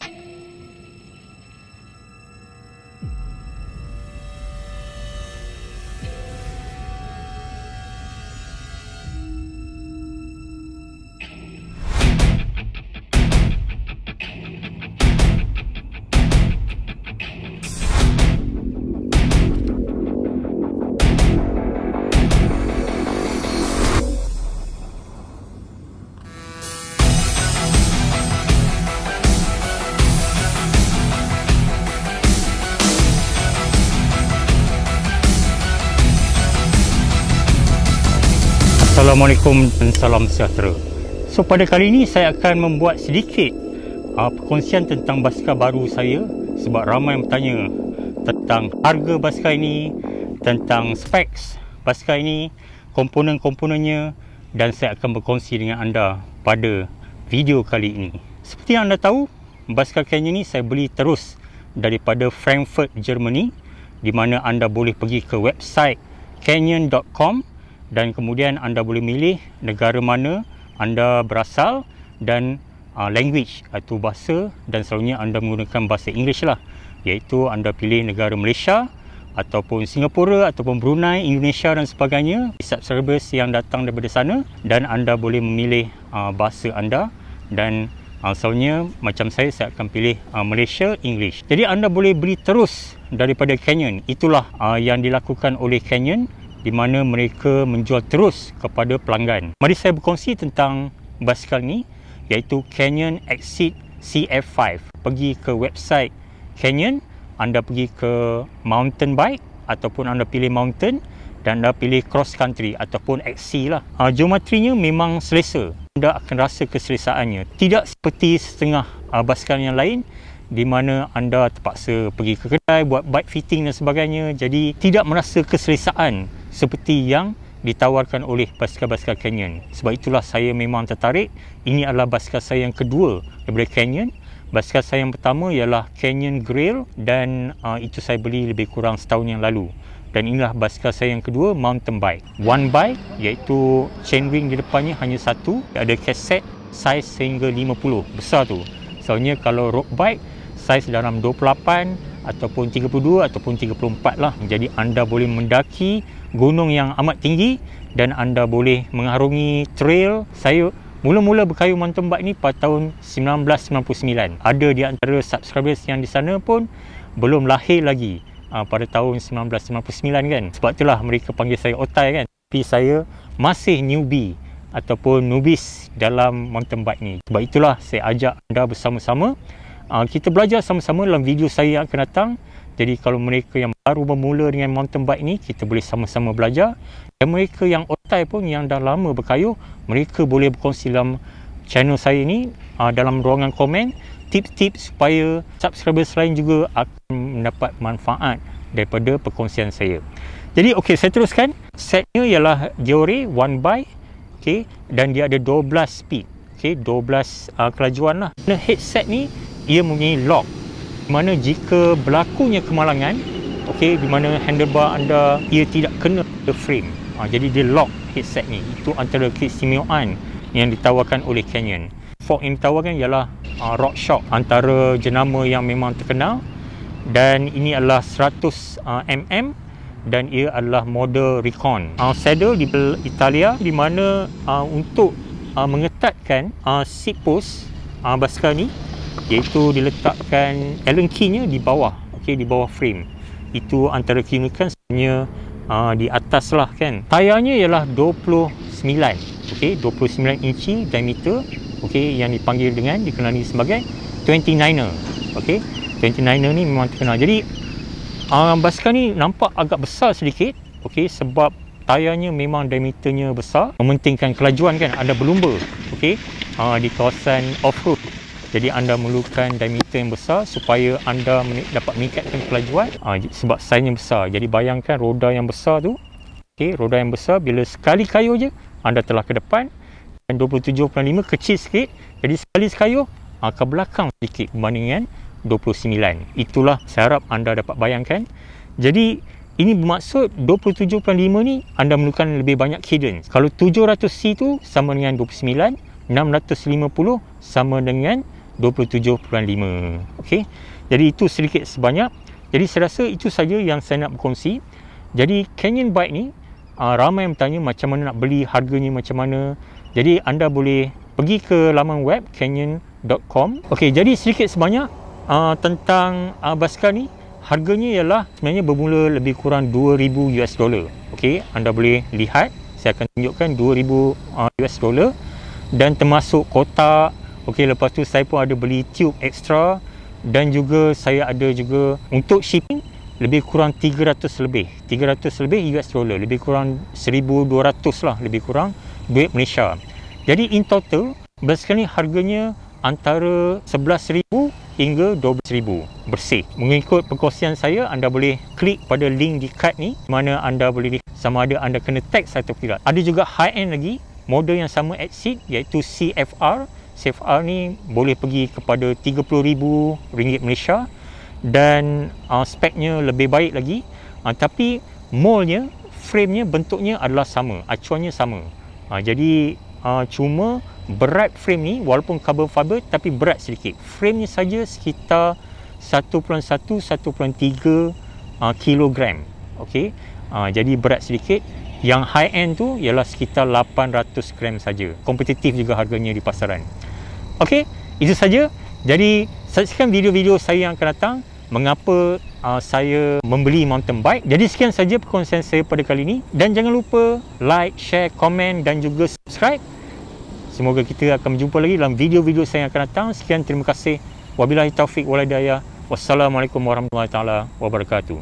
Thank you. Assalamualaikum dan salam sejahtera So pada kali ini saya akan membuat sedikit uh, Perkongsian tentang basikal baru saya Sebab ramai yang bertanya Tentang harga basikal ini Tentang specs basikal ini Komponen-komponennya Dan saya akan berkongsi dengan anda Pada video kali ini Seperti yang anda tahu Basikal Canyon ini saya beli terus Daripada Frankfurt, Germany Di mana anda boleh pergi ke website canyon.com dan kemudian anda boleh milih negara mana anda berasal dan uh, language atau bahasa dan selalunya anda menggunakan bahasa English lah iaitu anda pilih negara Malaysia ataupun Singapura ataupun Brunei, Indonesia dan sebagainya subscribers yang datang daripada sana dan anda boleh memilih uh, bahasa anda dan uh, selalunya macam saya, saya akan pilih uh, Malaysia, English jadi anda boleh beli terus daripada Canyon itulah uh, yang dilakukan oleh Canyon di mana mereka menjual terus kepada pelanggan. Mari saya berkongsi tentang basikal ni iaitu Canyon Exit CF5. Pergi ke website Canyon, anda pergi ke mountain bike ataupun anda pilih mountain dan anda pilih cross country ataupun XC lah. Ha, geometrinya memang selesa. Anda akan rasa keselesaannya. Tidak seperti setengah uh, basikal yang lain di mana anda terpaksa pergi ke kedai buat bike fitting dan sebagainya. Jadi tidak merasa keselesaan seperti yang ditawarkan oleh basikal-basikal Canyon. Sebab itulah saya memang tertarik. Ini adalah basikal saya yang kedua daripada Canyon. Basikal saya yang pertama ialah Canyon Grill dan uh, itu saya beli lebih kurang setahun yang lalu. Dan inilah basikal saya yang kedua, mountain bike. One bike iaitu chainring di depannya hanya satu. Ada kaset saiz sehingga 50. Besar tu. Soalnya kalau road bike, saiz dalam 28, ataupun 32 ataupun 34 lah. Jadi anda boleh mendaki gunung yang amat tinggi dan anda boleh mengarungi trail. Saya mula-mula berkayu mountain bike ni pada tahun 1999. Ada di antara subscribers yang di sana pun belum lahir lagi uh, pada tahun 1999 kan. Sebab itulah mereka panggil saya otai kan. Tapi saya masih newbie ataupun nubis dalam mountain bike ni. Sebab itulah saya ajak anda bersama-sama Uh, kita belajar sama-sama dalam video saya yang akan datang. Jadi kalau mereka yang baru bermula dengan mountain bike ni, kita boleh sama-sama belajar. Dan mereka yang otai pun yang dah lama berkayuh, mereka boleh berkongsi dalam channel saya ni uh, dalam ruangan komen tips-tips supaya subscriber selain juga akan mendapat manfaat daripada perkongsian saya. Jadi okey, saya teruskan. Setnya ialah Giore One by okay, dan dia ada 12 speed. okay, 12 uh, kelajuan lah. Nah, headset ni ia mempunyai lock di mana jika berlakunya kemalangan okey di mana handlebar anda ia tidak kena the frame ha, jadi dia lock headset ni itu antara keistimewaan yang ditawarkan oleh Canyon fork yang ditawarkan ialah uh, ha, rock shock antara jenama yang memang terkenal dan ini adalah 100 uh, ha, mm dan ia adalah model Recon uh, saddle di Italia di mana uh, untuk uh, mengetatkan uh, seat post uh, basikal ni iaitu diletakkan Allen key-nya di bawah okey di bawah frame itu antara keunikan sebenarnya uh, di atas lah kan tayarnya ialah 29 okey 29 inci diameter okey yang dipanggil dengan dikenali sebagai 29er okey 29er ni memang terkenal jadi uh, ah, basikal ni nampak agak besar sedikit okey sebab tayarnya memang diameternya besar mementingkan kelajuan kan ada berlumba okey uh, di kawasan off-road jadi anda memerlukan diameter yang besar supaya anda dapat meningkatkan kelajuan ha, sebab sainya besar jadi bayangkan roda yang besar tu okay, roda yang besar bila sekali kayu je anda telah ke depan dan 27.5 kecil sikit jadi sekali sekayu ha, ah, belakang sedikit. sikit dengan 29 itulah saya harap anda dapat bayangkan jadi ini bermaksud 27.5 ni anda memerlukan lebih banyak cadence kalau 700C tu sama dengan 29 650 sama dengan 29 27.5 okay? jadi itu sedikit sebanyak jadi saya rasa itu saja yang saya nak berkongsi jadi Canyon Bike ni uh, ramai yang bertanya macam mana nak beli harganya macam mana jadi anda boleh pergi ke laman web canyon.com ok jadi sedikit sebanyak uh, tentang uh, basikal ni harganya ialah sebenarnya bermula lebih kurang 2000 US dollar. Okey, anda boleh lihat saya akan tunjukkan 2000 US dollar dan termasuk kotak Okey lepas tu saya pun ada beli tube extra dan juga saya ada juga untuk shipping lebih kurang 300 lebih 300 lebih US dollar lebih kurang 1200 lah lebih kurang duit Malaysia jadi in total basically harganya antara 11000 hingga 12000 bersih mengikut perkongsian saya anda boleh klik pada link di card ni mana anda boleh lihat sama ada anda kena tax atau tidak ada juga high end lagi model yang sama at iaitu CFR R ni boleh pergi kepada RM30,000 Malaysia dan uh, speknya lebih baik lagi uh, tapi moldnya, framenya, bentuknya adalah sama, acuannya sama uh, jadi uh, cuma berat frame ni walaupun carbon fiber tapi berat sedikit framenya saja sekitar 1.1-1.3 uh, kg okay? uh, jadi berat sedikit yang high end tu ialah sekitar 800 gram saja. Kompetitif juga harganya di pasaran. Okey, itu saja. Jadi saksikan video-video saya yang akan datang mengapa uh, saya membeli mountain bike. Jadi sekian saja perkongsian saya pada kali ini dan jangan lupa like, share, komen dan juga subscribe. Semoga kita akan berjumpa lagi dalam video-video saya yang akan datang. Sekian terima kasih. Wabilahi taufiq walhidayah. Wassalamualaikum warahmatullahi wabarakatuh.